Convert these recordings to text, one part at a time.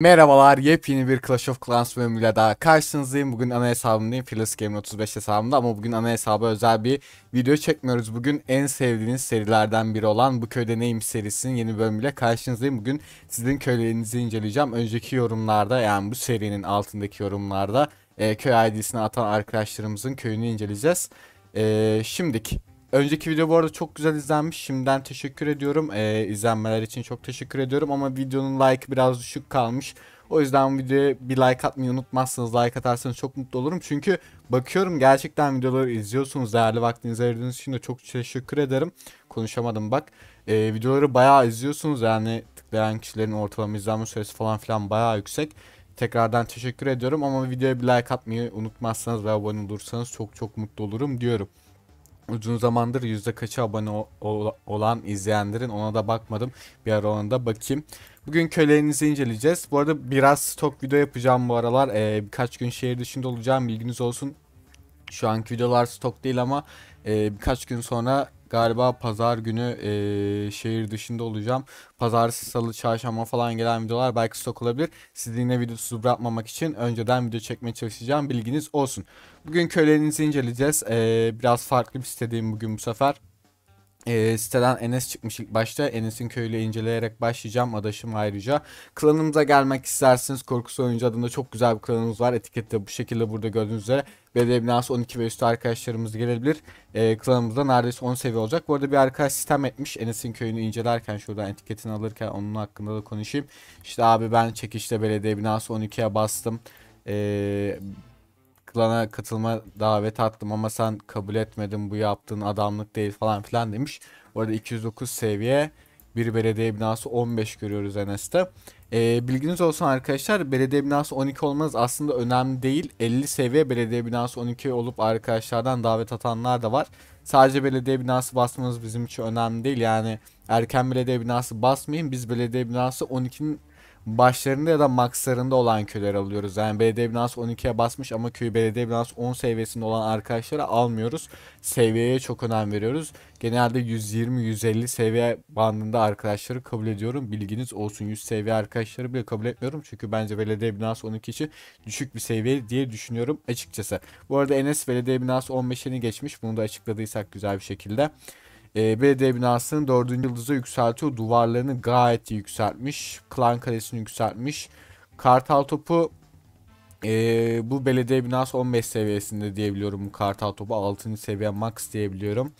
Merhabalar, yepyeni bir Clash of Clans bölümüyle daha karşınızdayım. Bugün ana hesabımdayım, Fearless Gamer 35 hesabımda ama bugün ana hesaba özel bir video çekmiyoruz. Bugün en sevdiğiniz serilerden biri olan Bu Köyde Neyim serisinin yeni bölümüyle karşınızdayım. Bugün sizin köylerinizi inceleyeceğim. Önceki yorumlarda yani bu serinin altındaki yorumlarda e, köy ID'sini atan arkadaşlarımızın köyünü inceleyeceğiz. E, şimdiki Önceki video bu arada çok güzel izlenmiş. Şimdiden teşekkür ediyorum. Ee, izlenmeler için çok teşekkür ediyorum. Ama videonun like biraz düşük kalmış. O yüzden videoya bir like atmayı unutmazsınız. Like atarsanız çok mutlu olurum. Çünkü bakıyorum gerçekten videoları izliyorsunuz. Değerli vaktinizi ayırdığınız için de çok teşekkür ederim. Konuşamadım bak. Ee, videoları bayağı izliyorsunuz. Yani tıklayan kişilerin ortalama izlenme süresi falan filan bayağı yüksek. Tekrardan teşekkür ediyorum ama videoya bir like atmayı unutmazsanız ve abone olursanız çok çok mutlu olurum diyorum uzun zamandır yüzde kaçı abone olan izleyenlerin ona da bakmadım. Bir ara ona da bakayım. Bugün kölelerinizi inceleyeceğiz. Bu arada biraz stok video yapacağım bu aralar. Ee, birkaç gün şehir dışında olacağım bilginiz olsun. Şu anki videolar stok değil ama e, birkaç gün sonra galiba pazar günü e, şehir dışında olacağım. Pazar, salı, çarşamba falan gelen videolar belki stok olabilir. Sizinle videosu bırakmamak için önceden video çekmeye çalışacağım. Bilginiz olsun. Bugün köleğinizi inceleyeceğiz. Ee, biraz farklı bir sitedeyim bugün bu sefer. E, siteden Enes çıkmış ilk başta. Enes'in köyüyle inceleyerek başlayacağım. Adaşım ayrıca. Klanımıza gelmek isterseniz Korkusu Oyuncu adında çok güzel bir klanımız var. Etikette bu şekilde burada gördüğünüz üzere. Belediye binası 12 ve üstü arkadaşlarımız gelebilir. E, klanımızda neredeyse 10 seviye olacak. Bu arada bir arkadaş sistem etmiş. Enes'in köyünü incelerken şuradan etiketini alırken onun hakkında da konuşayım. İşte abi ben çekişte belediye binası 12'ye bastım. Eee klana katılma davet attım ama sen kabul etmedin bu yaptığın adamlık değil falan filan demiş. Bu arada 209 seviye bir belediye binası 15 görüyoruz Enes'te. E, bilginiz olsun arkadaşlar belediye binası 12 olmanız aslında önemli değil. 50 seviye belediye binası 12 olup arkadaşlardan davet atanlar da var. Sadece belediye binası basmanız bizim için önemli değil. Yani erken belediye binası basmayın. Biz belediye binası 12'nin başlarında ya da maxlarında olan köyleri alıyoruz. Yani belediye binası 12'ye basmış ama köyü belediye binası 10 seviyesinde olan arkadaşlara almıyoruz. Seviyeye çok önem veriyoruz. Genelde 120-150 seviye bandında arkadaşları kabul ediyorum. Bilginiz olsun 100 seviye arkadaşları bile kabul etmiyorum. Çünkü bence belediye binası 12 için düşük bir seviye diye düşünüyorum açıkçası. Bu arada Enes belediye binası 15'ini geçmiş. Bunu da açıkladıysak güzel bir şekilde. E, ee, belediye binasının dördüncü yıldızı yükseltiyor. Duvarlarını gayet yükseltmiş. Klan kalesini yükseltmiş. Kartal topu e, bu belediye binası 15 seviyesinde diyebiliyorum bu kartal topu. 6. seviye max diyebiliyorum.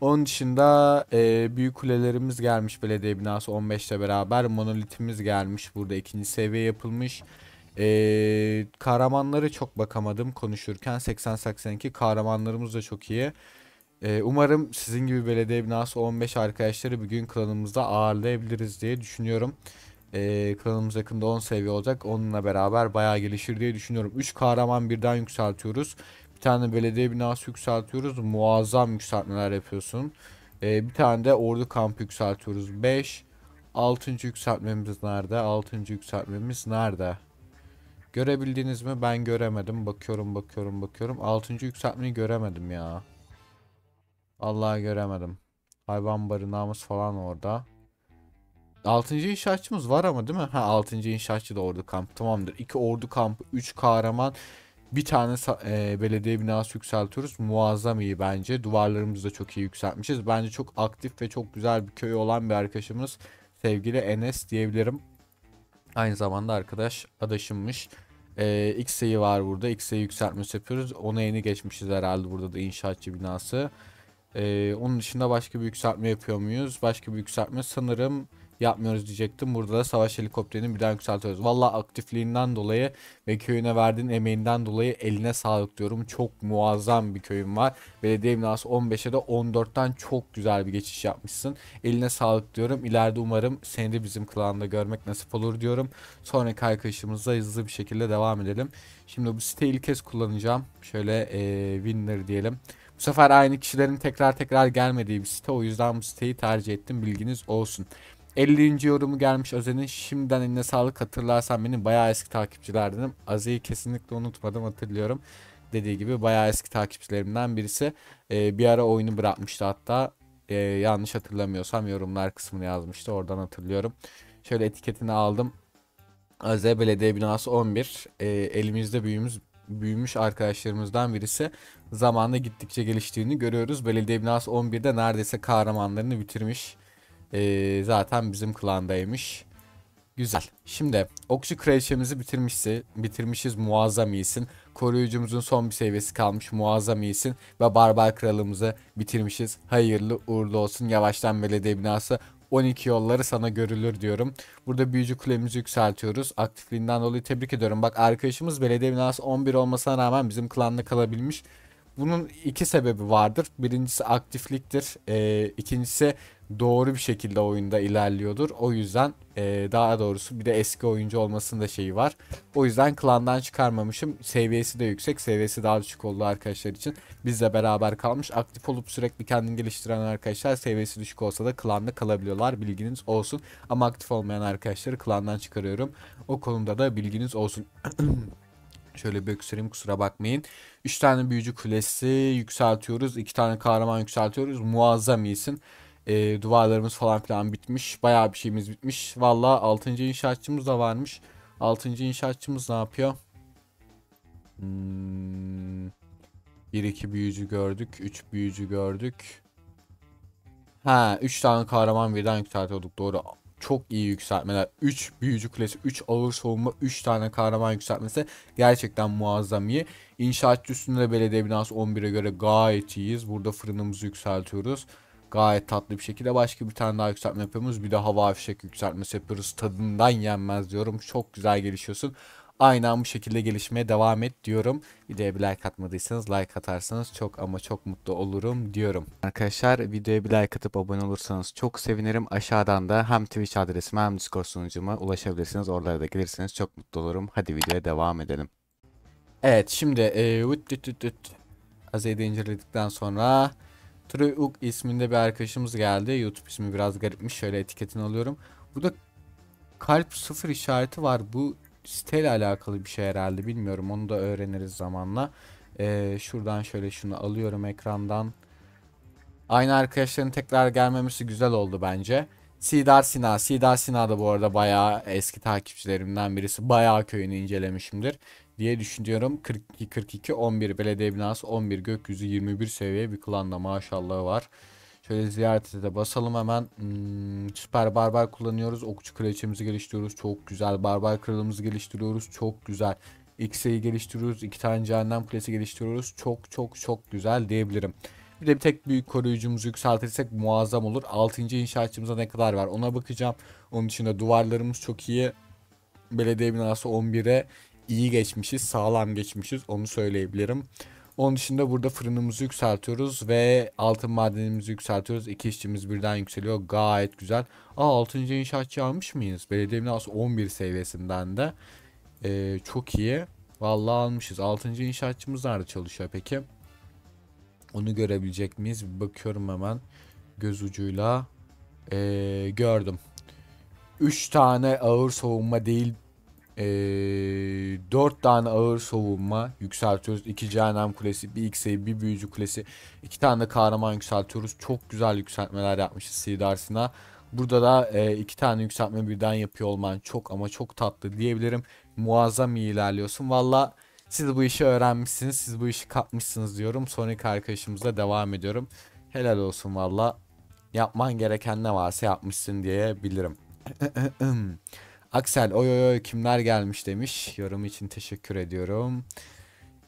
Onun dışında e, büyük kulelerimiz gelmiş belediye binası 15 ile beraber. Monolitimiz gelmiş burada ikinci seviye yapılmış. E, kahramanları çok bakamadım konuşurken 80-82 kahramanlarımız da çok iyi. Ee, umarım sizin gibi belediye binası 15 arkadaşları bir gün klanımızda ağırlayabiliriz diye düşünüyorum. Ee, klanımız yakında 10 seviye olacak. Onunla beraber bayağı gelişir diye düşünüyorum. 3 kahraman birden yükseltiyoruz. Bir tane belediye binası yükseltiyoruz. Muazzam yükseltmeler yapıyorsun. Ee, bir tane de ordu kampı yükseltiyoruz. 5. 6. yükseltmemiz nerede? 6. yükseltmemiz nerede? Görebildiniz mi? Ben göremedim. Bakıyorum bakıyorum bakıyorum. 6. yükseltmeyi göremedim ya. Allah'a göremedim. Hayvan barınağımız falan orada. Altıncı inşaatçımız var ama değil mi? Ha altıncı inşaatçı da ordu kampı. Tamamdır. İki ordu kampı, üç kahraman. Bir tane e, belediye binası yükseltiyoruz. Muazzam iyi bence. Duvarlarımızı da çok iyi yükseltmişiz. Bence çok aktif ve çok güzel bir köy olan bir arkadaşımız. Sevgili Enes diyebilirim. Aynı zamanda arkadaş adaşımmış. E, X X'i var burada. X X'i yükseltmesi yapıyoruz. Ona yeni geçmişiz herhalde burada da inşaatçı binası. Ee, onun dışında başka bir yükseltme yapıyor muyuz? Başka bir yükseltme sanırım yapmıyoruz diyecektim. Burada da savaş helikopterini birden yükseltiyoruz. Valla aktifliğinden dolayı ve köyüne verdiğin emeğinden dolayı eline sağlık diyorum. Çok muazzam bir köyüm var. Belediye binası 15'e de 14'ten çok güzel bir geçiş yapmışsın. Eline sağlık diyorum. İleride umarım seni de bizim klanında görmek nasip olur diyorum. Sonraki arkadaşımızla hızlı bir şekilde devam edelim. Şimdi bu siteyi ilk kez kullanacağım. Şöyle ee, winner diyelim. Bu sefer aynı kişilerin tekrar tekrar gelmediği bir site. O yüzden bu siteyi tercih ettim. Bilginiz olsun. 50. yorumu gelmiş Özen'in. Şimdiden eline sağlık. Hatırlarsan benim bayağı eski takipçilerdenim. Azi'yi kesinlikle unutmadım hatırlıyorum. Dediği gibi bayağı eski takipçilerimden birisi. Ee, bir ara oyunu bırakmıştı hatta. Ee, yanlış hatırlamıyorsam yorumlar kısmını yazmıştı. Oradan hatırlıyorum. Şöyle etiketini aldım. Aze Belediye Binası 11. Ee, elimizde büyüğümüz büyümüş arkadaşlarımızdan birisi. Zamanla gittikçe geliştiğini görüyoruz. Belediye binası 11'de neredeyse kahramanlarını bitirmiş. Ee, zaten bizim klandaymış. Güzel. Şimdi okçu kraliçemizi bitirmişsi, bitirmişiz muazzam iyisin. Koruyucumuzun son bir seviyesi kalmış muazzam iyisin. Ve barbar kralımızı bitirmişiz. Hayırlı uğurlu olsun. Yavaştan belediye binası 12 yolları sana görülür diyorum. Burada büyücü kulemizi yükseltiyoruz. Aktifliğinden dolayı tebrik ediyorum. Bak arkadaşımız belediye binası 11 olmasına rağmen bizim klanla kalabilmiş. Bunun iki sebebi vardır. Birincisi aktifliktir. E, ikincisi doğru bir şekilde oyunda ilerliyordur. O yüzden e, daha doğrusu bir de eski oyuncu olmasının da şeyi var. O yüzden klandan çıkarmamışım. Seviyesi de yüksek. Seviyesi daha düşük oldu arkadaşlar için. Bizle beraber kalmış. Aktif olup sürekli kendini geliştiren arkadaşlar seviyesi düşük olsa da klanda kalabiliyorlar. Bilginiz olsun. Ama aktif olmayan arkadaşları klandan çıkarıyorum. O konuda da bilginiz olsun. Şöyle bir öksüreyim kusura bakmayın. 3 tane büyücü kulesi yükseltiyoruz. 2 tane kahraman yükseltiyoruz. Muazzam iyisin. E, duvarlarımız falan filan bitmiş. Bayağı bir şeyimiz bitmiş. Valla 6. inşaatçımız da varmış. 6. inşaatçımız ne yapıyor? Hmm, bir iki büyücü gördük. üç büyücü gördük. Ha, üç tane kahraman birden yükseltiyorduk. Doğru. Çok iyi yükseltmeler. üç büyücü kulesi, üç ağır savunma, üç tane kahraman yükseltmesi gerçekten muazzam iyi. İnşaatçı üstünde belediye binası 11'e göre gayet iyiyiz. Burada fırınımızı yükseltiyoruz. Gayet tatlı bir şekilde başka bir tane daha yükseltme yapıyoruz. Bir de hava fişek yükseltmesi yapıyoruz. Tadından yenmez diyorum. Çok güzel gelişiyorsun. Aynen bu şekilde gelişmeye devam et diyorum. Videoya bir like atmadıysanız like atarsanız çok ama çok mutlu olurum diyorum. Arkadaşlar videoya bir like atıp abone olursanız çok sevinirim. Aşağıdan da hem Twitch adresime hem Discord sunucuma ulaşabilirsiniz. Oralara da gelirseniz çok mutlu olurum. Hadi videoya devam edelim. Evet şimdi e, ee, Azeyi inceledikten sonra Truuk isminde bir arkadaşımız geldi. YouTube ismi biraz garipmiş. Şöyle etiketini alıyorum. Bu da kalp sıfır işareti var. Bu siteyle alakalı bir şey herhalde. Bilmiyorum. Onu da öğreniriz zamanla. Ee, şuradan şöyle şunu alıyorum ekrandan. Aynı arkadaşların tekrar gelmemesi güzel oldu bence. Sidar Sina. Sidar Sina da bu arada bayağı eski takipçilerimden birisi. Bayağı köyünü incelemişimdir diye düşünüyorum. 42 42 11 belediye binası 11 gökyüzü 21 seviye bir klanda maşallahı var. Şöyle ziyarete de basalım hemen. Hmm, süper barbar kullanıyoruz. Okçu kraliçemizi geliştiriyoruz. Çok güzel. Barbar kralımızı geliştiriyoruz. Çok güzel. X'i geliştiriyoruz. iki tane cehennem kulesi geliştiriyoruz. Çok çok çok güzel diyebilirim. Bir de bir tek büyük koruyucumuzu yükseltirsek muazzam olur. 6. inşaatçımıza ne kadar var ona bakacağım. Onun dışında duvarlarımız çok iyi. Belediye binası 11'e iyi geçmişiz. Sağlam geçmişiz. Onu söyleyebilirim. Onun dışında burada fırınımızı yükseltiyoruz ve altın madenimizi yükseltiyoruz. İki işçimiz birden yükseliyor. Gayet güzel. Aa 6. inşaatçı almış mıyız? Belediye binası 11 seviyesinden de. Ee, çok iyi. Vallahi almışız. 6. inşaatçımız nerede çalışıyor peki? Onu görebilecek miyiz? Bakıyorum hemen göz ucuyla. Ee, gördüm. 3 tane ağır savunma değil e, ee, tane ağır savunma yükseltiyoruz. 2 cehennem kulesi, bir ikseyi, bir büyücü kulesi. 2 tane de kahraman yükseltiyoruz. Çok güzel yükseltmeler yapmışız Sidars'ına. Burada da 2 e, iki tane yükseltme birden yapıyor olman çok ama çok tatlı diyebilirim. Muazzam iyi ilerliyorsun. Valla siz bu işi öğrenmişsiniz. Siz bu işi kapmışsınız diyorum. Sonraki arkadaşımıza devam ediyorum. Helal olsun valla. Yapman gereken ne varsa yapmışsın diyebilirim. Aksel oy oy oy kimler gelmiş demiş. Yorum için teşekkür ediyorum.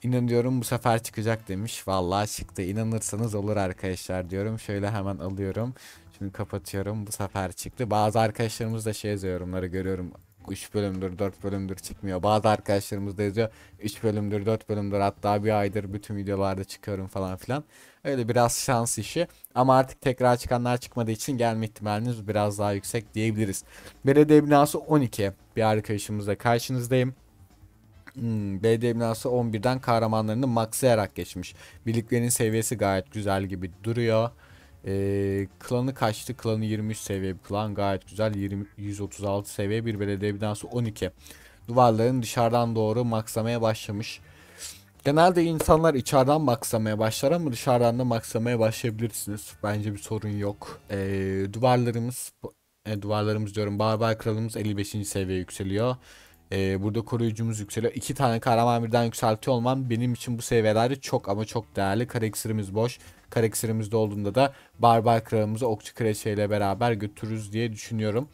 İnanıyorum bu sefer çıkacak demiş. Valla çıktı. İnanırsanız olur arkadaşlar diyorum. Şöyle hemen alıyorum. Şimdi kapatıyorum. Bu sefer çıktı. Bazı arkadaşlarımız da şey yazıyor yorumları görüyorum. 3 bölümdür 4 bölümdür çıkmıyor. Bazı arkadaşlarımız da yazıyor 3 bölümdür 4 bölümdür hatta bir aydır bütün videolarda çıkıyorum falan filan. Öyle biraz şans işi ama artık tekrar çıkanlar çıkmadığı için gelme ihtimaliniz biraz daha yüksek diyebiliriz. Belediye binası 12 bir arkadaşımızla karşınızdayım. Hmm, BD binası 11'den kahramanlarını maxlayarak geçmiş. Birliklerin seviyesi gayet güzel gibi duruyor. E, klanı kaçtı? Klanı 23 seviye bir klan. Gayet güzel. 20, 136 seviye bir belediye binası 12. Duvarların dışarıdan doğru maksamaya başlamış. Genelde insanlar içeriden maksamaya başlar ama dışarıdan da maksamaya başlayabilirsiniz. Bence bir sorun yok. E, duvarlarımız e, duvarlarımız diyorum. Barbar kralımız 55. seviye yükseliyor. E, burada koruyucumuz yükseliyor. İki tane kahraman birden yükseltiyor olmam benim için bu seviyelerde çok ama çok değerli. Karakterimiz boş karakterimizde olduğunda da barbar kralımızı okçu kraliçeyle beraber götürürüz diye düşünüyorum.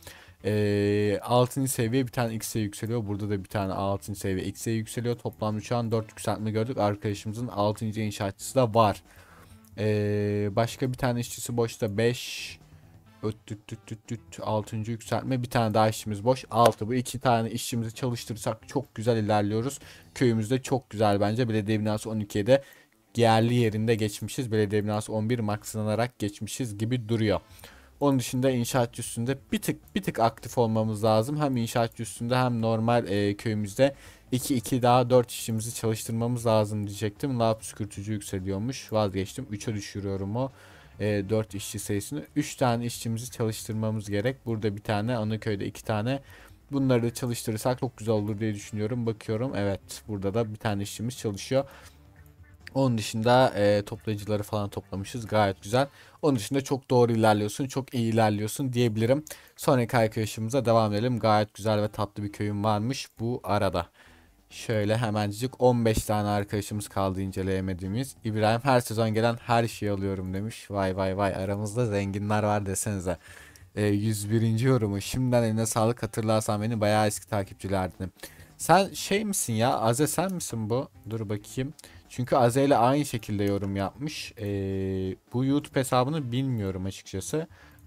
E, ee, 6. seviye bir tane X'e yükseliyor. Burada da bir tane 6. seviye X'e yükseliyor. Toplam şu an 4 yükseltme gördük. Arkadaşımızın 6. inşaatçısı da var. E, başka bir tane işçisi boşta 5 öt düt 6. yükseltme bir tane daha işçimiz boş 6 bu iki tane işçimizi çalıştırırsak çok güzel ilerliyoruz köyümüzde çok güzel bence belediye binası 12'ye de yerli yerinde geçmişiz. Belediye binası 11 makslanarak geçmişiz gibi duruyor. Onun dışında inşaat üstünde bir tık bir tık aktif olmamız lazım. Hem inşaat üstünde hem normal e, köyümüzde 2 2 daha 4 işçimizi çalıştırmamız lazım diyecektim. Lab püskürtücü yükseliyormuş. Vazgeçtim. 3'e düşürüyorum o e, 4 işçi sayısını. 3 tane işçimizi çalıştırmamız gerek. Burada bir tane, Anıköy'de 2 tane. Bunları çalıştırırsak çok güzel olur diye düşünüyorum. Bakıyorum evet burada da bir tane işçimiz çalışıyor. Onun dışında e, toplayıcıları falan toplamışız. Gayet güzel. Onun dışında çok doğru ilerliyorsun. Çok iyi ilerliyorsun diyebilirim. Sonraki arkadaşımıza devam edelim. Gayet güzel ve tatlı bir köyüm varmış bu arada. Şöyle hemencik 15 tane arkadaşımız kaldı inceleyemediğimiz. İbrahim her sezon gelen her şeyi alıyorum demiş. Vay vay vay aramızda zenginler var desenize. E, 101. yorumu. Şimdiden eline sağlık hatırlarsan beni bayağı eski takipçilerdin. Sen şey misin ya? Aze sen misin bu? Dur bakayım. Çünkü Azele aynı şekilde yorum yapmış. Ee, bu YouTube hesabını bilmiyorum açıkçası.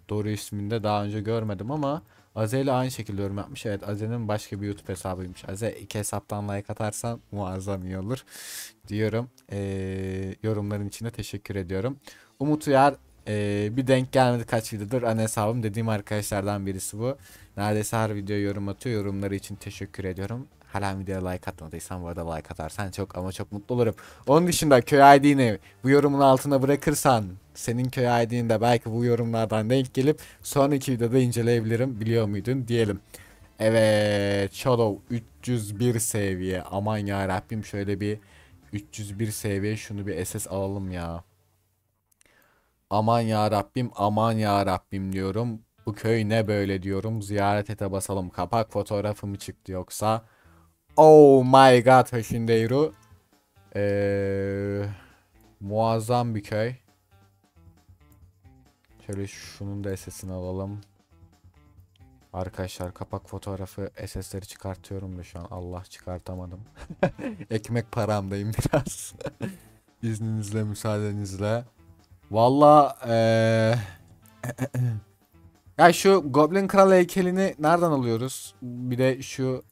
Doğru isminde daha önce görmedim ama Azele aynı şekilde yorum yapmış. Evet Aze'nin başka bir YouTube hesabıymış. Aze iki hesaptan like atarsan muazzam iyi olur diyorum. Ee, yorumların içinde teşekkür ediyorum. Umut Uyar ee, bir denk gelmedi kaç videodur ana hesabım dediğim arkadaşlardan birisi bu. Neredeyse her video yorum atıyor. Yorumları için teşekkür ediyorum. Hala videoya like atmadıysan bu arada like atarsan çok ama çok mutlu olurum. Onun dışında köy ID'ni bu yorumun altına bırakırsan senin köy ID'ni de belki bu yorumlardan denk gelip sonraki videoda inceleyebilirim biliyor muydun diyelim. Evet Shadow 301 seviye aman ya Rabbim şöyle bir 301 seviye şunu bir SS alalım ya. Aman ya Rabbim aman ya Rabbim diyorum. Bu köy ne böyle diyorum. Ziyaret ete basalım. Kapak fotoğrafımı çıktı yoksa Oh my god Hashindeiru. Ee, muazzam bir köy. Şöyle şunun da SS'ini alalım. Arkadaşlar kapak fotoğrafı SS'leri çıkartıyorum da şu an Allah çıkartamadım. Ekmek paramdayım biraz. İzninizle müsaadenizle. Valla ee... ya şu Goblin Kral heykelini nereden alıyoruz? Bir de şu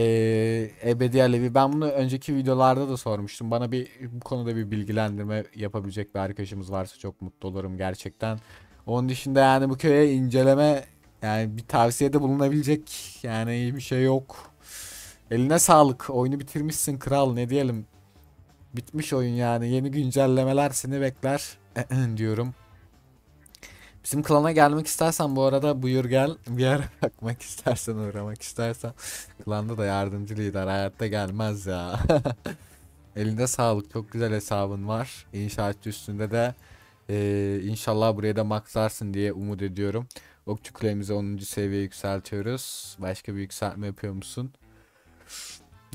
ee, Ebedi Alevi. Ben bunu önceki videolarda da sormuştum. Bana bir bu konuda bir bilgilendirme yapabilecek bir arkadaşımız varsa çok mutlu olurum gerçekten. Onun dışında yani bu köye inceleme yani bir tavsiyede bulunabilecek yani iyi bir şey yok. Eline sağlık. Oyunu bitirmişsin kral ne diyelim. Bitmiş oyun yani. Yeni güncellemeler seni bekler diyorum. Bizim klana gelmek istersen bu arada buyur gel. Bir ara bakmak istersen uğramak istersen. Klanda da yardımcı lider hayatta gelmez ya. Elinde sağlık çok güzel hesabın var. İnşaatçı üstünde de ee, inşallah buraya da maksarsın diye umut ediyorum. Okçu kulemizi 10. seviyeye yükseltiyoruz. Başka bir yükseltme yapıyor musun?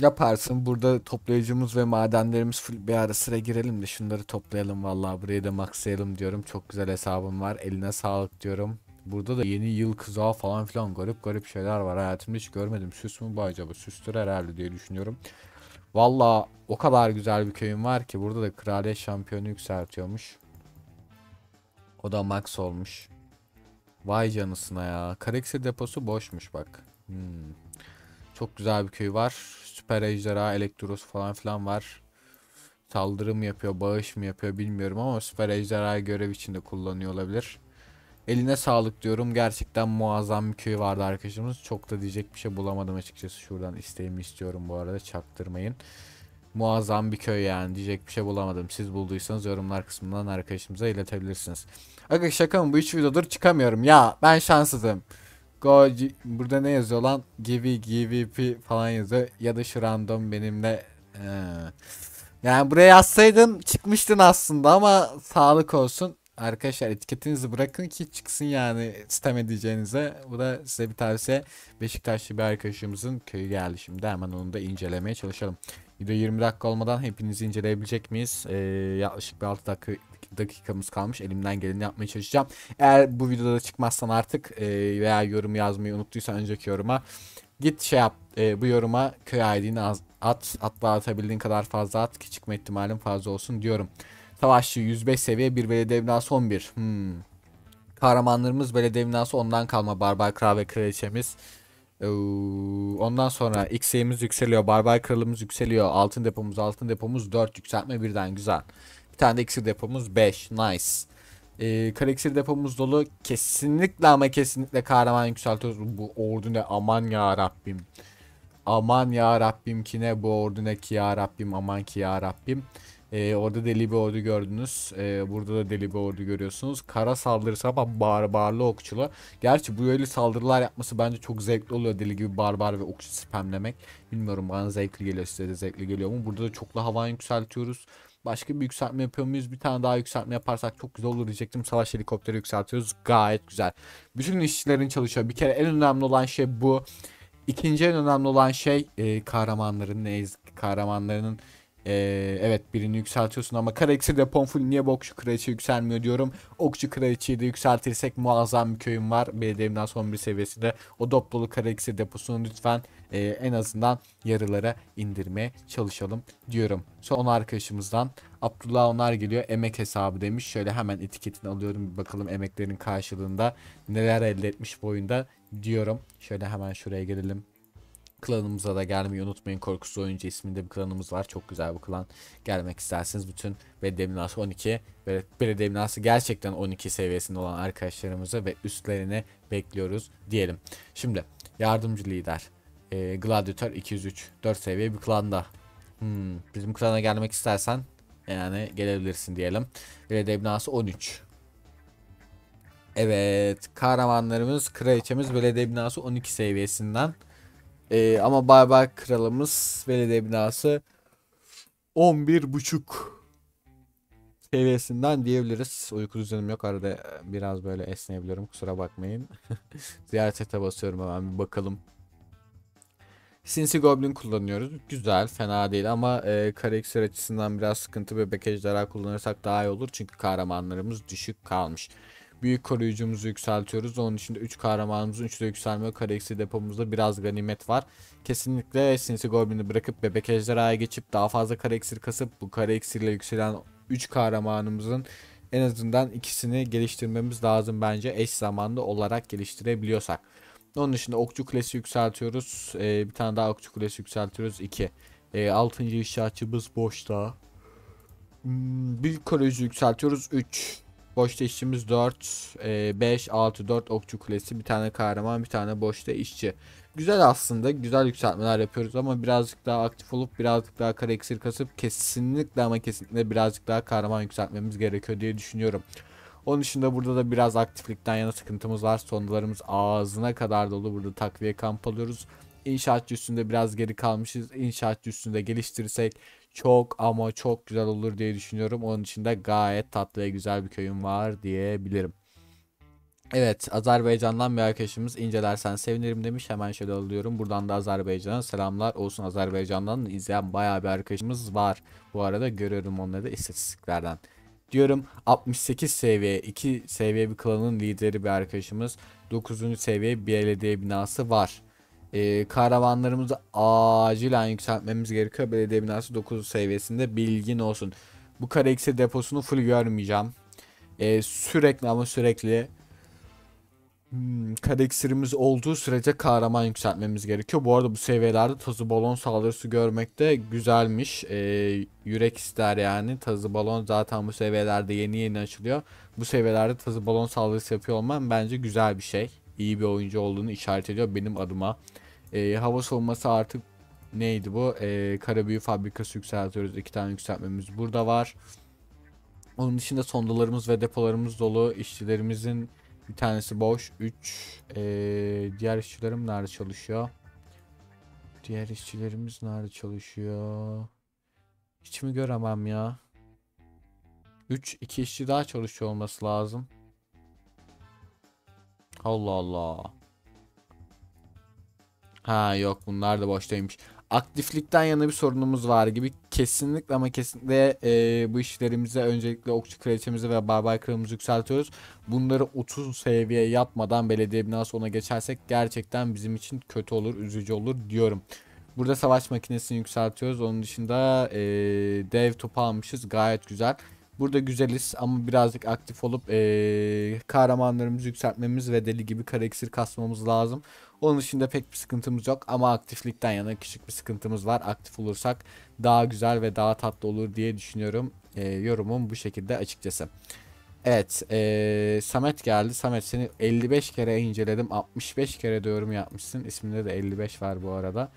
Yaparsın. Burada toplayıcımız ve madenlerimiz full bir ara sıra girelim de şunları toplayalım vallahi burayı da maxlayalım diyorum. Çok güzel hesabım var. Eline sağlık diyorum. Burada da yeni yıl kızağı falan filan garip garip şeyler var. Hayatımda hiç görmedim. Süs mü bu acaba? Süstür herhalde diye düşünüyorum. vallahi o kadar güzel bir köyüm var ki burada da kraliyet şampiyonu yükseltiyormuş. O da max olmuş. Vay canısına ya. Karekse deposu boşmuş bak. Hmm. Çok güzel bir köy var. Süper Ejderha, Elektrus falan filan var. Saldırı mı yapıyor, bağış mı yapıyor bilmiyorum ama Süper Ejderha görev içinde kullanıyor olabilir. Eline sağlık diyorum. Gerçekten muazzam bir köy vardı arkadaşımız. Çok da diyecek bir şey bulamadım açıkçası. Şuradan isteğimi istiyorum bu arada çaktırmayın. Muazzam bir köy yani diyecek bir şey bulamadım. Siz bulduysanız yorumlar kısmından arkadaşımıza iletebilirsiniz. Aga şaka mı bu 3 videodur çıkamıyorum ya ben şanssızım. Go burada ne yazıyor lan? Gibi GVP falan yazıyor ya da şu random benimle ee. Yani buraya yazsaydın çıkmıştın aslında ama sağlık olsun. Arkadaşlar etiketinizi bırakın ki çıksın yani sistem edeceğinize. Bu da size bir tavsiye. Beşiktaşlı bir arkadaşımızın köyü geldi şimdi. Hemen onu da incelemeye çalışalım. Video 20 dakika olmadan hepinizi inceleyebilecek miyiz? Ee, yaklaşık bir 6 dakika dakikamız kalmış. Elimden geleni yapmaya çalışacağım. Eğer bu videoda çıkmazsan artık e, veya yorum yazmayı unuttuysan önceki yoruma git şey yap e, bu yoruma köy ID'ni at. Hatta atabildiğin kadar fazla at ki çıkma ihtimalim fazla olsun diyorum. Savaşçı 105 seviye bir belediye binası 11. Hmm. Kahramanlarımız belediye binası ondan kalma barbar kral ve kraliçemiz. Ondan sonra XA'miz yükseliyor. Barbar kralımız yükseliyor. Altın depomuz altın depomuz 4 yükseltme birden güzel. Bir tane de iksir depomuz 5. Nice. Ee, kara iksir depomuz dolu. Kesinlikle ama kesinlikle kahraman yükseltiyoruz. Bu ordu ne? Aman ya Rabbim. Aman ya Rabbim ki ne? Bu ordu ne ki ya Rabbim? Aman ki ya Rabbim. Ee, orada deli bir ordu gördünüz. Ee, burada da deli bir ordu görüyorsunuz. Kara saldırısı ama barbarlı okçulu. Gerçi bu öyle saldırılar yapması bence çok zevkli oluyor. Deli gibi barbar ve okçu spamlemek. Bilmiyorum bana zevkli geliyor size de zevkli geliyor mu? Burada da çoklu havan yükseltiyoruz. Başka bir yükseltme yapıyor muyuz? Bir tane daha yükseltme yaparsak çok güzel olur diyecektim. Savaş helikopteri yükseltiyoruz. Gayet güzel. Bütün işçilerin çalışıyor. Bir kere en önemli olan şey bu. İkinci en önemli olan şey e, kahramanların ne yazık ki kahramanlarının ee, evet birini yükseltiyorsun ama kara de depon niye bu okçu kraliçe yükselmiyor diyorum. Okçu kraliçeyi de yükseltirsek muazzam bir köyüm var. Belediyemden son bir seviyesinde. O doplulu kara deposunu lütfen e, en azından yarılara indirmeye çalışalım diyorum. Son arkadaşımızdan Abdullah Onar geliyor emek hesabı demiş. Şöyle hemen etiketini alıyorum bir bakalım emeklerin karşılığında neler elde etmiş bu oyunda diyorum. Şöyle hemen şuraya gelelim Klanımıza da gelmeyi unutmayın. Korkusuz Oyuncu isminde bir klanımız var. Çok güzel bu klan. Gelmek isterseniz bütün Belediye Binası 12 ve Belediye Binası gerçekten 12 seviyesinde olan arkadaşlarımızı ve üstlerine bekliyoruz diyelim. Şimdi yardımcı lider. E, Gladiator 203. 4 seviye bir klanda. Hmm, bizim klana gelmek istersen yani gelebilirsin diyelim. Belediye Binası 13. Evet kahramanlarımız kraliçemiz belediye binası 12 seviyesinden ee, ama bay kralımız belediye binası 11.5 seviyesinden diyebiliriz. Uyku düzenim yok arada biraz böyle esneyebiliyorum kusura bakmayın. Ziyarete basıyorum hemen bir bakalım. Sinsi Goblin kullanıyoruz. Güzel, fena değil ama e, karakter açısından biraz sıkıntı ve bekejlere kullanırsak daha iyi olur. Çünkü kahramanlarımız düşük kalmış büyük koruyucumuzu yükseltiyoruz. Onun için de 3 kahramanımızın 3'de yükselme kare depomuzda biraz ganimet var. Kesinlikle sinsi goblin'i bırakıp bebek ejderhaya geçip daha fazla kare eksir kasıp bu kare eksirle yükselen 3 kahramanımızın en azından ikisini geliştirmemiz lazım bence eş zamanlı olarak geliştirebiliyorsak. Onun dışında okçu kulesi yükseltiyoruz. Ee, bir tane daha okçu kulesi yükseltiyoruz. 2. Ee, 6. inşaatçımız boşta. Hmm, bir koruyucu yükseltiyoruz. 3. Boşta işçimiz 4, 5, 6, 4 okçu kulesi, bir tane kahraman, bir tane boşta işçi. Güzel aslında, güzel yükseltmeler yapıyoruz ama birazcık daha aktif olup birazcık daha kare eksir kasıp kesinlikle ama kesinlikle birazcık daha kahraman yükseltmemiz gerekiyor diye düşünüyorum. Onun dışında burada da biraz aktiflikten yana sıkıntımız var. Sondalarımız ağzına kadar dolu. Burada takviye kamp alıyoruz inşaatçı üstünde biraz geri kalmışız. İnşaatçı üstünde geliştirirsek çok ama çok güzel olur diye düşünüyorum. Onun için de gayet tatlı ve güzel bir köyüm var diyebilirim. Evet Azerbaycan'dan bir arkadaşımız incelersen sevinirim demiş hemen şöyle alıyorum. Buradan da Azerbaycan'a selamlar olsun Azerbaycan'dan izleyen bayağı bir arkadaşımız var. Bu arada görüyorum onları da istatistiklerden. Diyorum 68 seviye 2 seviye bir klanın lideri bir arkadaşımız. 9. seviye bir belediye binası var e, kahramanlarımızı acilen yükseltmemiz gerekiyor. Belediye binası 9 seviyesinde bilgin olsun. Bu Karex'e deposunu full görmeyeceğim. E, sürekli ama sürekli hmm, kadeksirimiz olduğu sürece kahraman yükseltmemiz gerekiyor. Bu arada bu seviyelerde tazı balon saldırısı görmek de güzelmiş. E, yürek ister yani. Tazı balon zaten bu seviyelerde yeni yeni açılıyor. Bu seviyelerde tazı balon saldırısı yapıyor olman bence güzel bir şey. İyi bir oyuncu olduğunu işaret ediyor benim adıma. E, hava soğuması artık neydi bu? E, Karabüyü fabrikası yükseltiyoruz. İki tane yükseltmemiz burada var. Onun dışında sondalarımız ve depolarımız dolu. İşçilerimizin bir tanesi boş. Üç E, diğer işçilerim nerede çalışıyor? Diğer işçilerimiz nerede çalışıyor? Hiç mi göremem ya? 3 iki işçi daha çalışıyor olması lazım. Allah Allah. Ha yok bunlar da boştaymış. Aktiflikten yana bir sorunumuz var gibi. Kesinlikle ama kesinlikle e, bu işlerimize öncelikle okçu kraliçemizi ve barbar kralımızı yükseltiyoruz. Bunları 30 seviye yapmadan belediye binası ona geçersek gerçekten bizim için kötü olur, üzücü olur diyorum. Burada savaş makinesini yükseltiyoruz. Onun dışında e, dev topu almışız. Gayet güzel. Burada güzeliz ama birazcık aktif olup e, kahramanlarımızı yükseltmemiz ve deli gibi kareksir kasmamız lazım. Onun dışında pek bir sıkıntımız yok ama aktiflikten yana küçük bir sıkıntımız var. Aktif olursak daha güzel ve daha tatlı olur diye düşünüyorum. E, yorumum bu şekilde açıkçası. Evet e, Samet geldi. Samet seni 55 kere inceledim. 65 kere de yorum yapmışsın. İsminde de 55 var bu arada.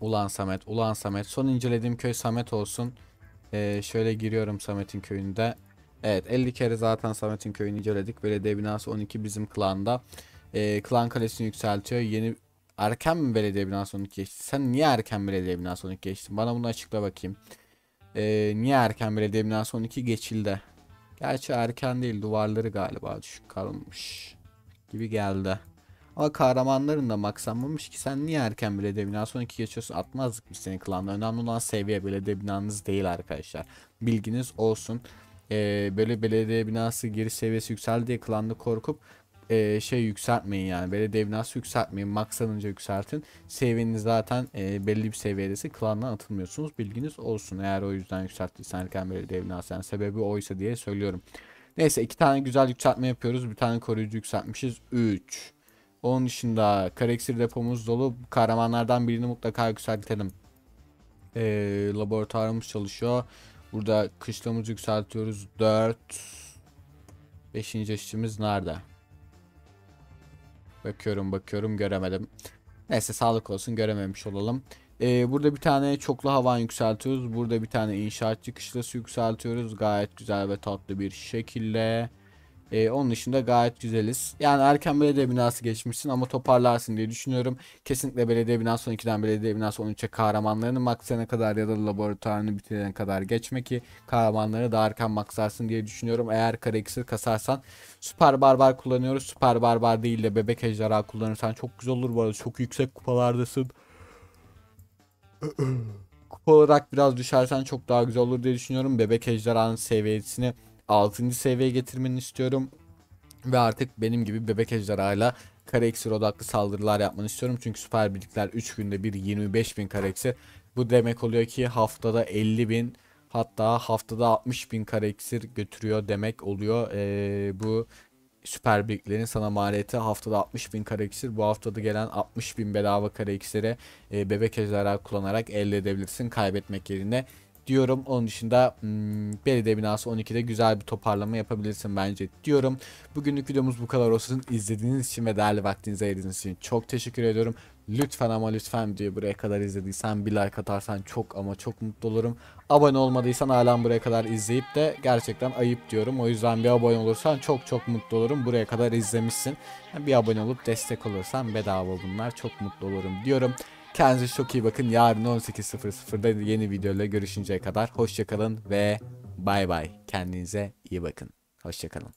Ulan Samet, Ulan Samet. Son incelediğim köy Samet olsun. Ee, şöyle giriyorum Samet'in köyünde. Evet 50 kere zaten Samet'in köyünü inceledik. Belediye binası 12 bizim klanda e, klan kalesini yükseltiyor. Yeni erken mi belediye binasını geçti? Sen niye erken belediye binasını geçtin? Bana bunu açıkla bakayım. E, niye erken belediye binasını 12 geçildi? Gerçi erken değil duvarları galiba düşük kalmış gibi geldi. Ama kahramanların da maksanmamış ki sen niye erken belediye binasını 12 geçiyorsun atmazdık biz seni klanla. Önemli olan seviye belediye binanız değil arkadaşlar. Bilginiz olsun. Ee, böyle belediye binası giriş seviyesi yükseldi diye klanda korkup e, şey yükseltmeyin yani. Böyle devnası yükseltmeyin. Maksanınca yükseltin. Seviyeniz zaten e, belli bir seviyedesi. Klandan atılmıyorsunuz. Bilginiz olsun. Eğer o yüzden yükselttiysen erken böyle devnası. Yani sebebi oysa diye söylüyorum. Neyse iki tane güzel yükseltme yapıyoruz. Bir tane koruyucu yükseltmişiz. 3. Onun dışında kareksir depomuz dolu. Kahramanlardan birini mutlaka yükseltelim. E, laboratuvarımız çalışıyor. Burada kışlamızı yükseltiyoruz. 4. Beşinci aşımız nerede? Bakıyorum bakıyorum göremedim. Neyse sağlık olsun görememiş olalım. Ee, burada bir tane çoklu havan yükseltiyoruz. Burada bir tane inşaat çıkışlası yükseltiyoruz. Gayet güzel ve tatlı bir şekilde. E, onun dışında gayet güzeliz. Yani erken belediye binası geçmişsin ama toparlarsın diye düşünüyorum. Kesinlikle belediye binası 12'den belediye binası 13'e kahramanlarını maksana kadar ya da laboratuvarını bitirene kadar geçme ki kahramanları da erken maksarsın diye düşünüyorum. Eğer kare iksir kasarsan süper barbar kullanıyoruz. Süper barbar değil de bebek ejderha kullanırsan çok güzel olur bu arada. Çok yüksek kupalardasın. Kupa olarak biraz düşersen çok daha güzel olur diye düşünüyorum. Bebek ejderhanın seviyesini 6. seviyeye getirmeni istiyorum. Ve artık benim gibi bebek ejderhayla kare eksir odaklı saldırılar yapmanı istiyorum. Çünkü süper birlikler 3 günde bir 25 bin kare eksir. Bu demek oluyor ki haftada 50 bin hatta haftada 60 bin kare eksir götürüyor demek oluyor. Ee, bu süper birliklerin sana maliyeti haftada 60 bin kare eksir. Bu haftada gelen 60 bin bedava kare eksiri e, bebek ejderha kullanarak elde edebilirsin kaybetmek yerine diyorum. Onun dışında hmm, belediye binası 12'de güzel bir toparlama yapabilirsin bence diyorum. Bugünlük videomuz bu kadar olsun. İzlediğiniz için ve değerli vaktinizi ayırdığınız için çok teşekkür ediyorum. Lütfen ama lütfen diye buraya kadar izlediysen bir like atarsan çok ama çok mutlu olurum. Abone olmadıysan hala buraya kadar izleyip de gerçekten ayıp diyorum. O yüzden bir abone olursan çok çok mutlu olurum. Buraya kadar izlemişsin. Bir abone olup destek olursan bedava bunlar. Çok mutlu olurum diyorum. Kendinize çok iyi bakın. Yarın 18.00'da yeni videoyla görüşünceye kadar hoşçakalın ve bay bay. Kendinize iyi bakın. Hoşçakalın.